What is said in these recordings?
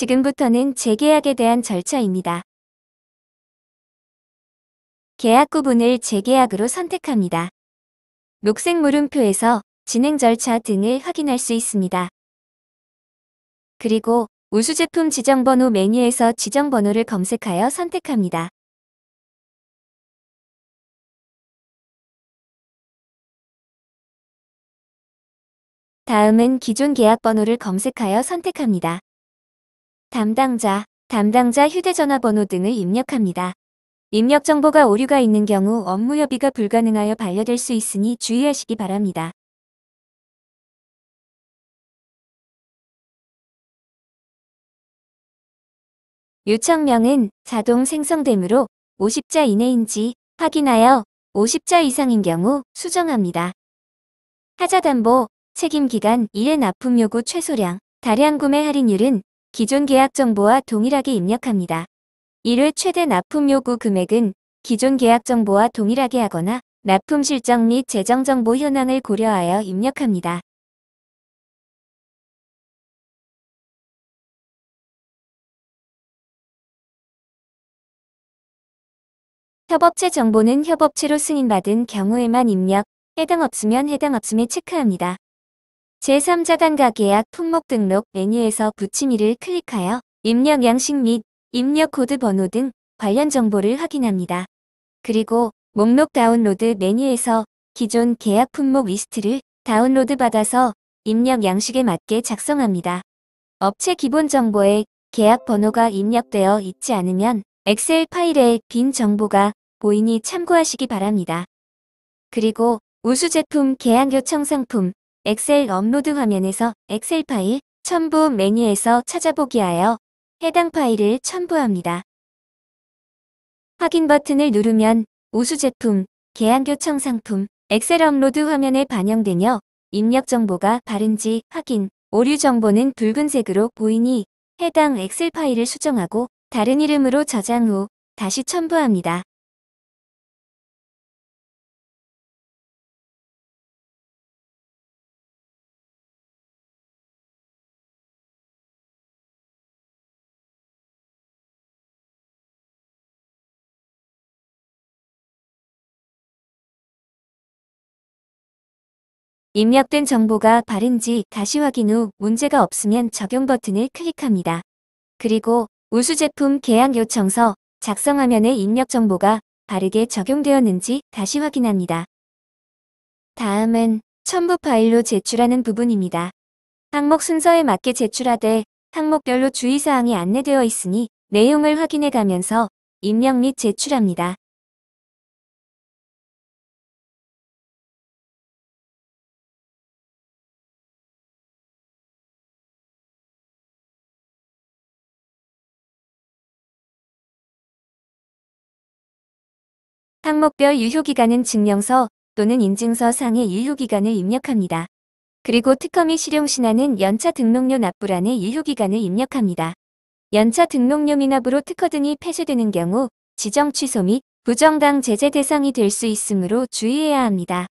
지금부터는 재계약에 대한 절차입니다. 계약 구분을 재계약으로 선택합니다. 녹색 물음표에서 진행 절차 등을 확인할 수 있습니다. 그리고 우수제품 지정번호 메뉴에서 지정번호를 검색하여 선택합니다. 다음은 기존 계약 번호를 검색하여 선택합니다. 담당자, 담당자 휴대전화번호 등을 입력합니다. 입력 정보가 오류가 있는 경우 업무 협의가 불가능하여 반려될 수 있으니 주의하시기 바랍니다. 요청명은 자동 생성되므로 50자 이내인지 확인하여 50자 이상인 경우 수정합니다. 하자담보, 책임기간, 일회 납품 요구 최소량, 다량 구매 할인율은 기존 계약 정보와 동일하게 입력합니다. 이를 최대 납품 요구 금액은 기존 계약 정보와 동일하게 하거나 납품 실적 및 재정 정보 현황을 고려하여 입력합니다. 협업체 정보는 협업체로 승인받은 경우에만 입력, 해당 없으면 해당 없음에 체크합니다. 제3자단 가계약 품목 등록 메뉴에서 붙임이를 클릭하여 입력 양식 및 입력 코드 번호 등 관련 정보를 확인합니다. 그리고 목록 다운로드 메뉴에서 기존 계약 품목 리스트를 다운로드 받아서 입력 양식에 맞게 작성합니다. 업체 기본 정보에 계약 번호가 입력되어 있지 않으면 엑셀 파일에 빈 정보가 보이니 참고하시기 바랍니다. 그리고 우수 제품 계약 요청 상품 엑셀 업로드 화면에서 엑셀 파일 첨부 메뉴에서 찾아보기하여 해당 파일을 첨부합니다. 확인 버튼을 누르면 우수 제품, 계약 요청 상품, 엑셀 업로드 화면에 반영되며 입력 정보가 바른지 확인, 오류 정보는 붉은색으로 보이니 해당 엑셀 파일을 수정하고 다른 이름으로 저장 후 다시 첨부합니다. 입력된 정보가 바른지 다시 확인 후 문제가 없으면 적용 버튼을 클릭합니다. 그리고 우수제품 계약 요청서 작성 화면에 입력 정보가 바르게 적용되었는지 다시 확인합니다. 다음은 첨부 파일로 제출하는 부분입니다. 항목 순서에 맞게 제출하되 항목별로 주의사항이 안내되어 있으니 내용을 확인해 가면서 입력 및 제출합니다. 항목별 유효기간은 증명서 또는 인증서 상의 유효기간을 입력합니다. 그리고 특허 및 실용 신화는 연차 등록료 납부란에 유효기간을 입력합니다. 연차 등록료 미납으로 특허 등이 폐쇄되는 경우 지정 취소 및 부정당 제재 대상이 될 수 있으므로 주의해야 합니다.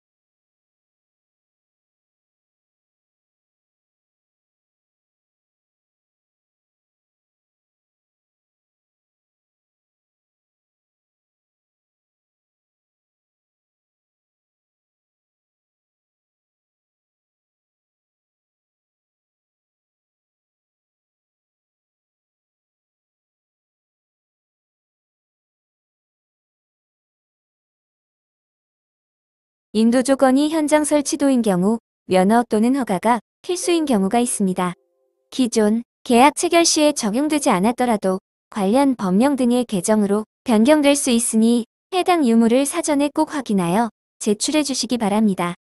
인도 조건이 현장 설치도인 경우 면허 또는 허가가 필수인 경우가 있습니다. 기존 계약 체결 시에 적용되지 않았더라도 관련 법령 등의 개정으로 변경될 수 있으니 해당 유무를 사전에 꼭 확인하여 제출해 주시기 바랍니다.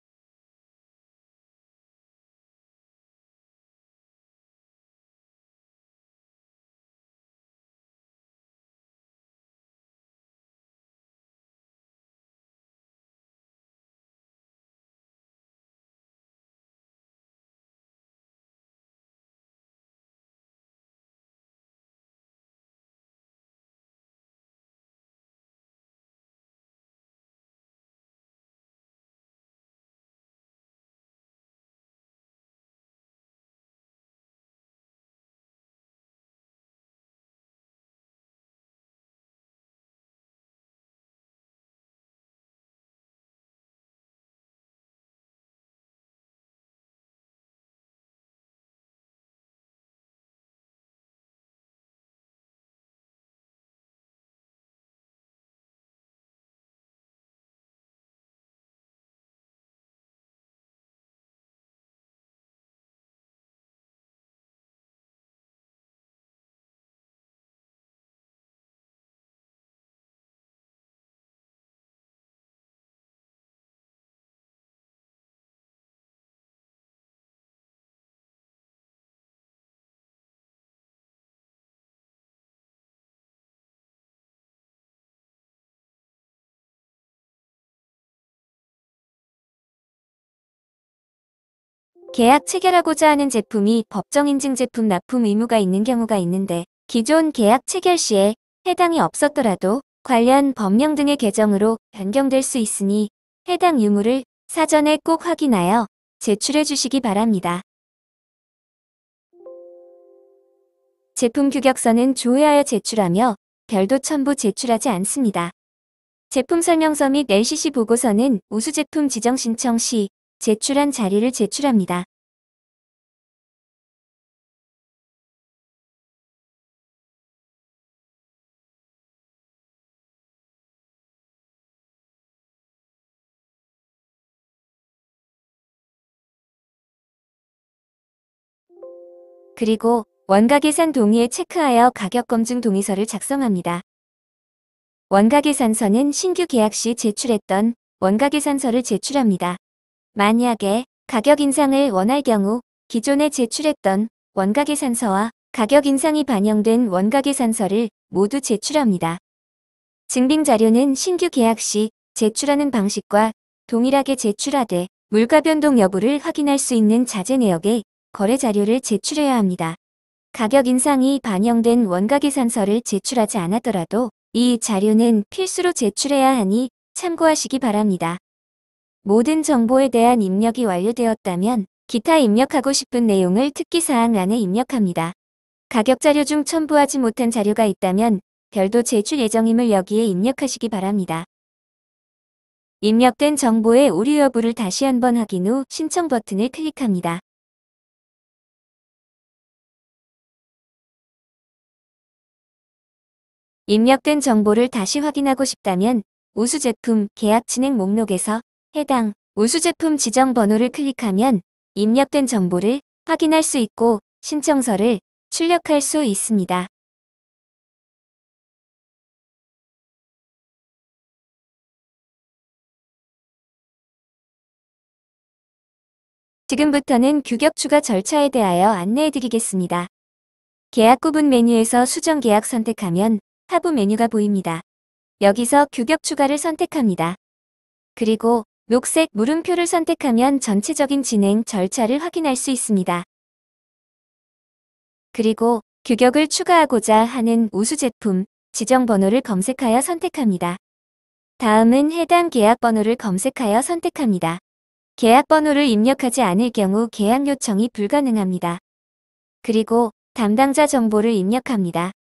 계약 체결하고자 하는 제품이 법정 인증 제품 납품 의무가 있는 경우가 있는데 기존 계약 체결 시에 해당이 없었더라도 관련 법령 등의 개정으로 변경될 수 있으니 해당 유무를 사전에 꼭 확인하여 제출해 주시기 바랍니다. 제품 규격서는 조회하여 제출하며 별도 첨부 제출하지 않습니다. 제품 설명서 및 LCC 보고서는 우수제품 지정 신청 시 제출한 자료를 제출합니다. 그리고 원가계산 동의에 체크하여 가격검증 동의서를 작성합니다. 원가계산서는 신규 계약 시 제출했던 원가계산서를 제출합니다. 만약에 가격 인상을 원할 경우 기존에 제출했던 원가계산서와 가격 인상이 반영된 원가계산서를 모두 제출합니다. 증빙자료는 신규 계약 시 제출하는 방식과 동일하게 제출하되 물가 변동 여부를 확인할 수 있는 자재 내역에 거래 자료를 제출해야 합니다. 가격 인상이 반영된 원가계산서를 제출하지 않았더라도 이 자료는 필수로 제출해야 하니 참고하시기 바랍니다. 모든 정보에 대한 입력이 완료되었다면 기타 입력하고 싶은 내용을 특기사항 안에 입력합니다. 가격자료 중 첨부하지 못한 자료가 있다면 별도 제출 예정임을 여기에 입력하시기 바랍니다. 입력된 정보의 오류 여부를 다시 한번 확인 후 신청 버튼을 클릭합니다. 입력된 정보를 다시 확인하고 싶다면 우수 제품 계약 진행 목록에서 해당 우수제품 지정 번호를 클릭하면 입력된 정보를 확인할 수 있고 신청서를 출력할 수 있습니다. 지금부터는 규격 추가 절차에 대하여 안내해드리겠습니다. 계약 구분 메뉴에서 수정 계약 선택하면 하부 메뉴가 보입니다. 여기서 규격 추가를 선택합니다. 그리고 녹색 물음표를 선택하면 전체적인 진행 절차를 확인할 수 있습니다. 그리고 규격을 추가하고자 하는 우수 제품, 지정 번호를 검색하여 선택합니다. 다음은 해당 계약 번호를 검색하여 선택합니다. 계약 번호를 입력하지 않을 경우 계약 요청이 불가능합니다. 그리고 담당자 정보를 입력합니다.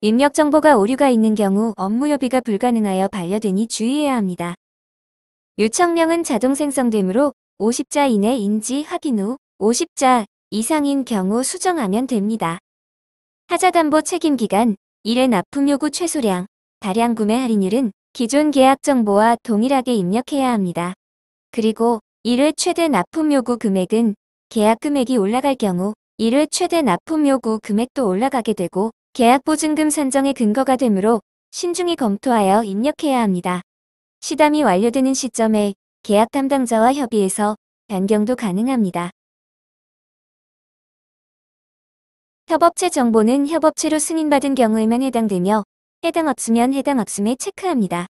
입력 정보가 오류가 있는 경우 업무 협의가 불가능하여 반려되니 주의해야 합니다. 요청명은 자동 생성되므로 50자 이내 인지 확인 후 50자 이상인 경우 수정하면 됩니다. 하자담보 책임기간, 일의 납품 요구 최소량, 다량 구매 할인율은 기존 계약 정보와 동일하게 입력해야 합니다. 그리고 1회 최대 납품 요구 금액은 계약 금액이 올라갈 경우 1회 최대 납품 요구 금액도 올라가게 되고 계약 보증금 산정의 근거가 되므로 신중히 검토하여 입력해야 합니다. 시담이 완료되는 시점에 계약 담당자와 협의해서 변경도 가능합니다. 협업체 정보는 협업체로 승인받은 경우에만 해당되며 해당 없으면 해당 없음에 체크합니다.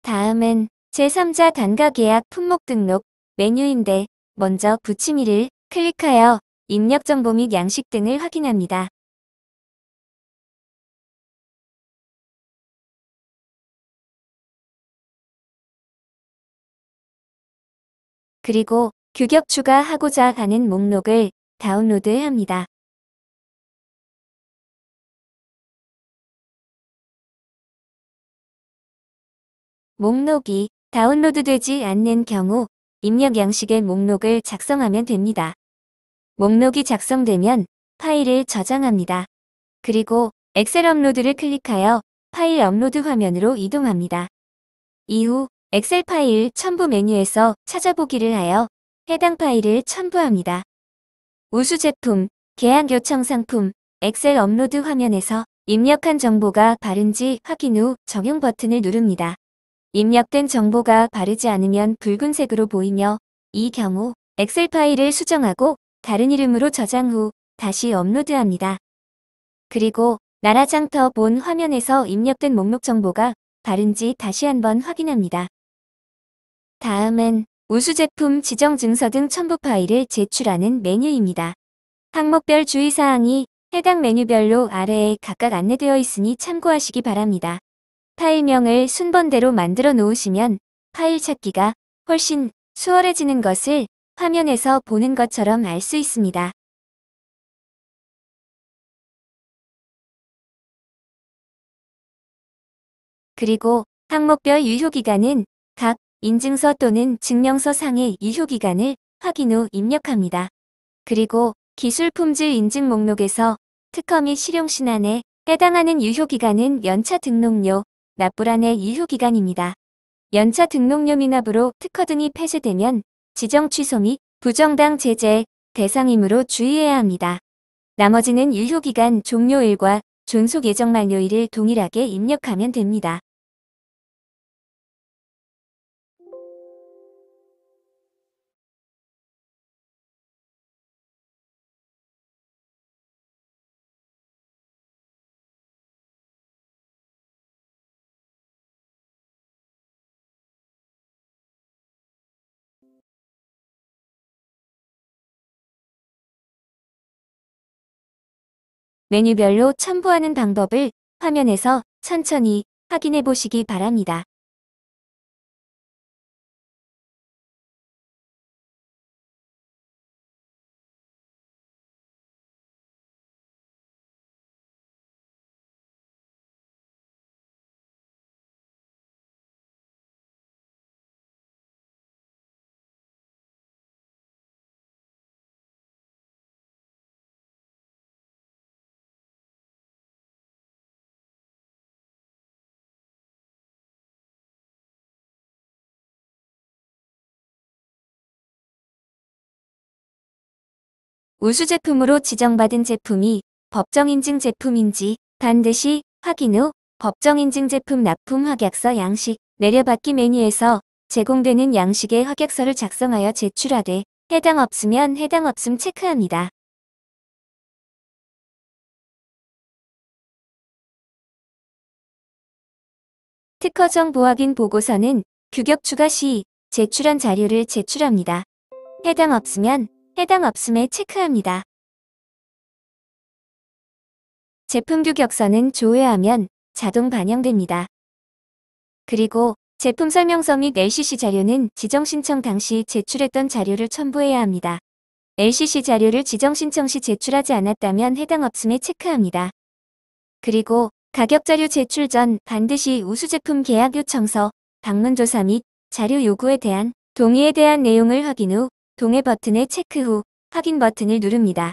다음은 제3자 단가 계약 품목 등록 메뉴인데 먼저 붙임이를 클릭하여 입력 정보 및 양식 등을 확인합니다. 그리고 규격 추가하고자 하는 목록을 다운로드합니다. 목록이 다운로드되지 않는 경우 입력 양식의 목록을 작성하면 됩니다. 목록이 작성되면 파일을 저장합니다. 그리고 엑셀 업로드를 클릭하여 파일 업로드 화면으로 이동합니다. 이후 엑셀 파일 첨부 메뉴에서 찾아보기를 하여 해당 파일을 첨부합니다. 우수 제품, 계약 요청 상품, 엑셀 업로드 화면에서 입력한 정보가 바른지 확인 후 적용 버튼을 누릅니다. 입력된 정보가 바르지 않으면 붉은색으로 보이며 이 경우 엑셀 파일을 수정하고 다른 이름으로 저장 후 다시 업로드합니다. 그리고 나라장터 본 화면에서 입력된 목록 정보가 다른지 다시 한번 확인합니다. 다음은 우수제품 지정증서 등 첨부 파일을 제출하는 메뉴입니다. 항목별 주의사항이 해당 메뉴별로 아래에 각각 안내되어 있으니 참고하시기 바랍니다. 파일명을 순번대로 만들어 놓으시면 파일 찾기가 훨씬 수월해지는 것을 화면에서 보는 것처럼 알 수 있습니다. 그리고 항목별 유효기간은 각 인증서 또는 증명서 상의 유효기간을 확인 후 입력합니다. 그리고 기술품질 인증 목록에서 특허 및 실용신안에 해당하는 유효기간은 연차 등록료, 납부란의 유효기간입니다. 연차 등록료 미납으로 특허 등이 폐쇄되면 지정 취소 및 부정당 제재 대상이므로 주의해야 합니다. 나머지는 유효기간 종료일과 존속 예정 만료일을 동일하게 입력하면 됩니다. 메뉴별로 첨부하는 방법을 화면에서 천천히 확인해 보시기 바랍니다. 우수 제품으로 지정받은 제품이 법정인증 제품인지 반드시 확인 후 법정인증 제품 납품 확약서 양식 내려받기 메뉴에서 제공되는 양식의 확약서를 작성하여 제출하되 해당 없으면 해당 없음 체크합니다. 특허정 보확인 보고서는 규격 추가 시 제출한 자료를 제출합니다. 해당 없으면 해당 없음에 체크합니다. 제품 규격서는 조회하면 자동 반영됩니다. 그리고 제품 설명서 및 LCC 자료는 지정 신청 당시 제출했던 자료를 첨부해야 합니다. LCC 자료를 지정 신청 시 제출하지 않았다면 해당 업음에 체크합니다. 그리고 가격 자료 제출 전 반드시 우수 제품 계약 요청서, 방문 조사 및 자료 요구에 대한 동의에 대한 내용을 확인 후 동해 버튼을 체크 후 확인 버튼을 누릅니다.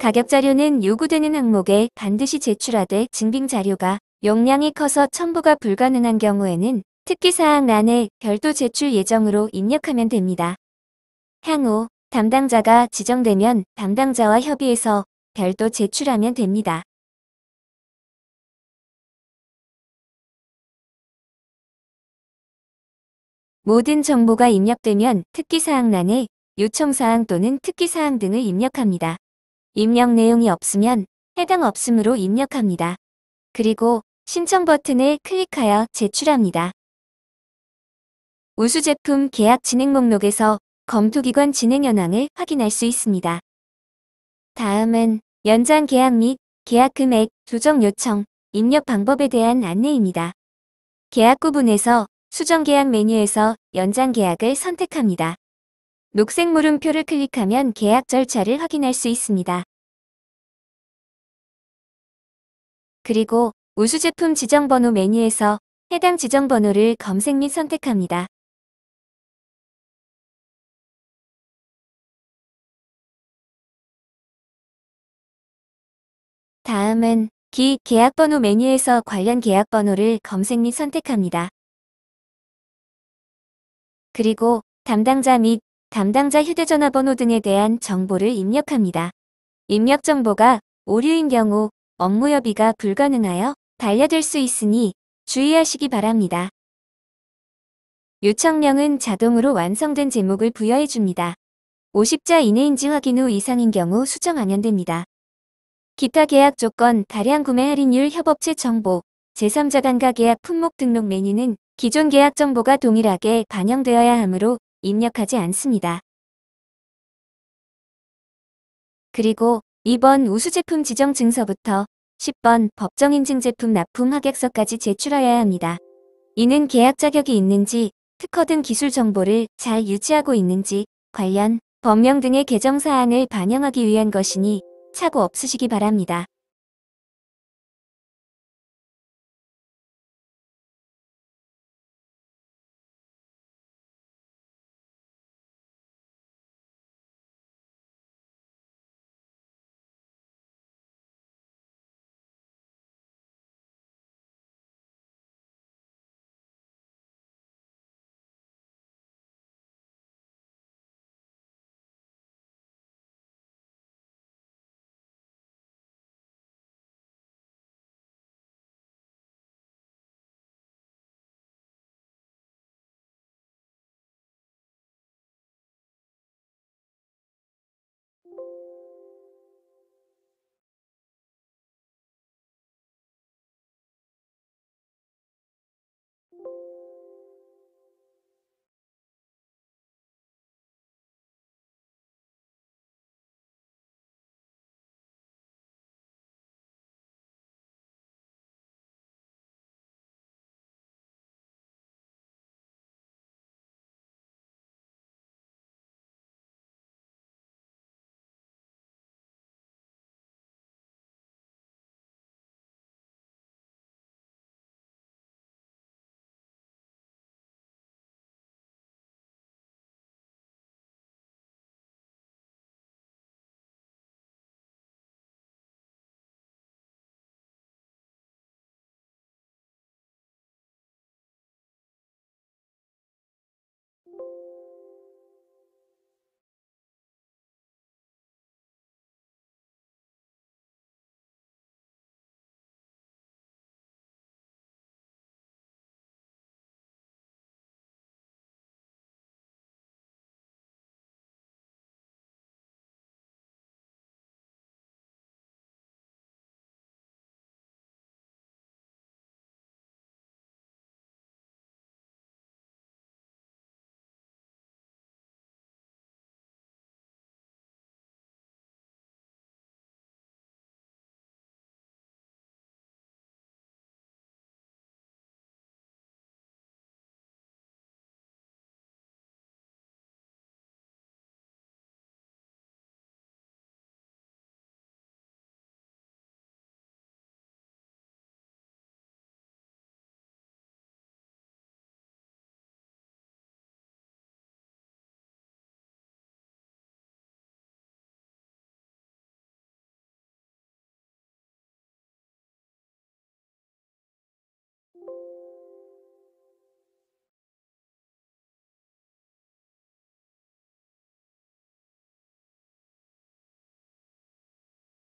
가격 자료는 요구되는 항목에 반드시 제출하되 증빙 자료가 용량이 커서 첨부가 불가능한 경우에는 특기사항란에 별도 제출 예정으로 입력하면 됩니다. 향후 담당자가 지정되면 담당자와 협의해서 별도 제출하면 됩니다. 모든 정보가 입력되면 특기사항란에 요청사항 또는 특기사항 등을 입력합니다. 입력 내용이 없으면 해당 없음으로 입력합니다. 그리고 신청 버튼을 클릭하여 제출합니다. 우수제품 계약 진행 목록에서 검토기관 진행 현황을 확인할 수 있습니다. 다음은 연장 계약 및 계약 금액 조정 요청 입력 방법에 대한 안내입니다. 계약 구분에서 수정계약 메뉴에서 연장계약을 선택합니다. 녹색 물음표를 클릭하면 계약 절차를 확인할 수 있습니다. 그리고 우수제품 지정번호 메뉴에서 해당 지정번호를 검색 및 선택합니다. 다음은 기 계약번호 메뉴에서 관련 계약번호를 검색 및 선택합니다. 그리고 담당자 및 담당자 휴대전화 번호 등에 대한 정보를 입력합니다. 입력 정보가 오류인 경우 업무 협의가 불가능하여 반려될 수 있으니 주의하시기 바랍니다. 요청명은 자동으로 완성된 제목을 부여해줍니다. 50자 이내인지 확인 후 이상인 경우 수정 안연됩니다. 기타 계약 조건, 다량 구매 할인율 협업체 정보, 제3자 간가 계약 품목 등록 메뉴는 기존 계약 정보가 동일하게 반영되어야 하므로 입력하지 않습니다. 그리고 2번 우수제품 지정 증서부터 10번 법정인증 제품 납품 합약서까지 제출하여야 합니다. 이는 계약 자격이 있는지, 특허 등 기술 정보를 잘 유지하고 있는지, 관련 법령 등의 개정 사항을 반영하기 위한 것이니 차고 없으시기 바랍니다.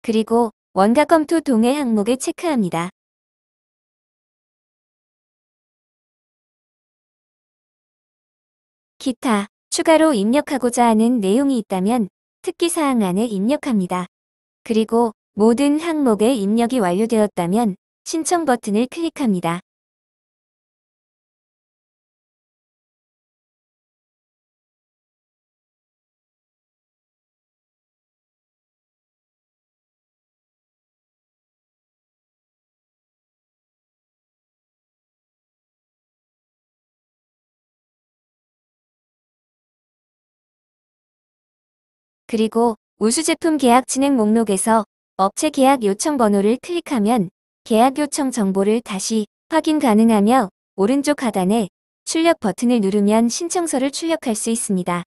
그리고 원가 검토 동해 항목을 체크합니다. 기타, 추가로 입력하고자 하는 내용이 있다면 특기사항 안에 입력합니다. 그리고 모든 항목의 입력이 완료되었다면 신청 버튼을 클릭합니다. 그리고 우수제품 계약 진행 목록에서 업체 계약 요청 번호를 클릭하면 계약 요청 정보를 다시 확인 가능하며 오른쪽 하단에 출력 버튼을 누르면 신청서를 출력할 수 있습니다.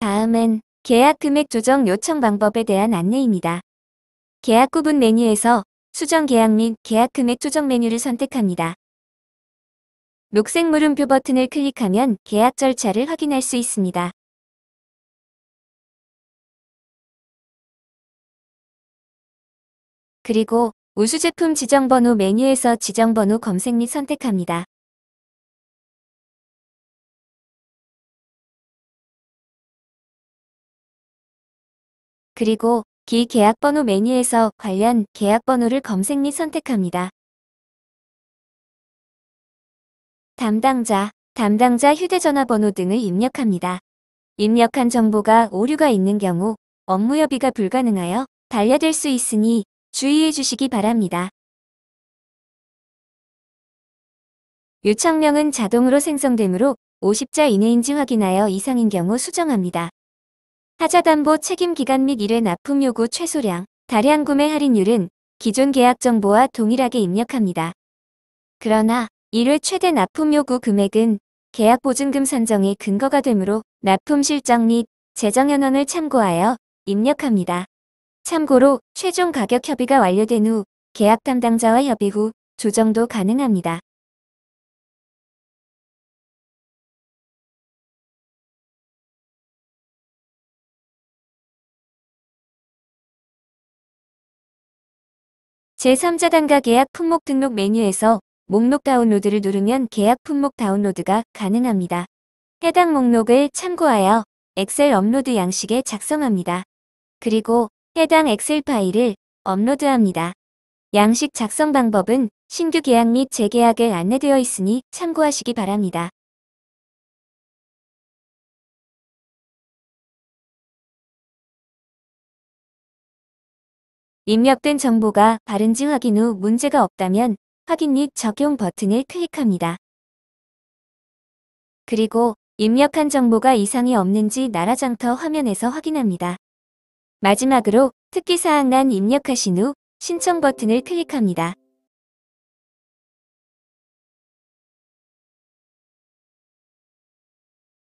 다음은 계약 금액 조정 요청 방법에 대한 안내입니다. 계약 구분 메뉴에서 수정 계약 및 계약 금액 조정 메뉴를 선택합니다. 녹색 물음표 버튼을 클릭하면 계약 절차를 확인할 수 있습니다. 그리고 우수제품 지정번호 메뉴에서 지정번호 검색 및 선택합니다. 그리고 기계약번호 메뉴에서 관련 계약번호를 검색 및 선택합니다. 담당자, 담당자 휴대전화번호 등을 입력합니다. 입력한 정보가 오류가 있는 경우 업무 협의가 불가능하여 반려될 수 있으니 주의해 주시기 바랍니다. 요청명은 자동으로 생성되므로 50자 이내인지 확인하여 이상인 경우 수정합니다. 하자담보 책임기간 및 1회 납품 요구 최소량, 다량 구매 할인율은 기존 계약 정보와 동일하게 입력합니다. 그러나 1회 최대 납품 요구 금액은 계약 보증금 산정이 근거가 되므로 납품 실적 및 재정 현황을 참고하여 입력합니다. 참고로 최종 가격 협의가 완료된 후 계약 담당자와 협의 후 조정도 가능합니다. 제3자 단가 계약 품목 등록 메뉴에서 목록 다운로드를 누르면 계약 품목 다운로드가 가능합니다. 해당 목록을 참고하여 엑셀 업로드 양식에 작성합니다. 그리고 해당 엑셀 파일을 업로드합니다. 양식 작성 방법은 신규 계약 및 재계약에 안내되어 있으니 참고하시기 바랍니다. 입력된 정보가 바른지 확인 후 문제가 없다면 확인 및 적용 버튼을 클릭합니다. 그리고 입력한 정보가 이상이 없는지 나라장터 화면에서 확인합니다. 마지막으로 특기사항란 입력하신 후 신청 버튼을 클릭합니다.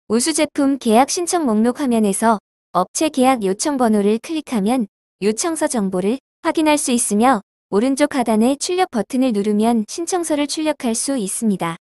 우수제품 계약 신청 목록 화면에서 업체 계약 요청 번호를 클릭하면 요청서 정보를 확인할 수 있으며 오른쪽 하단의 출력 버튼을 누르면 신청서를 출력할 수 있습니다.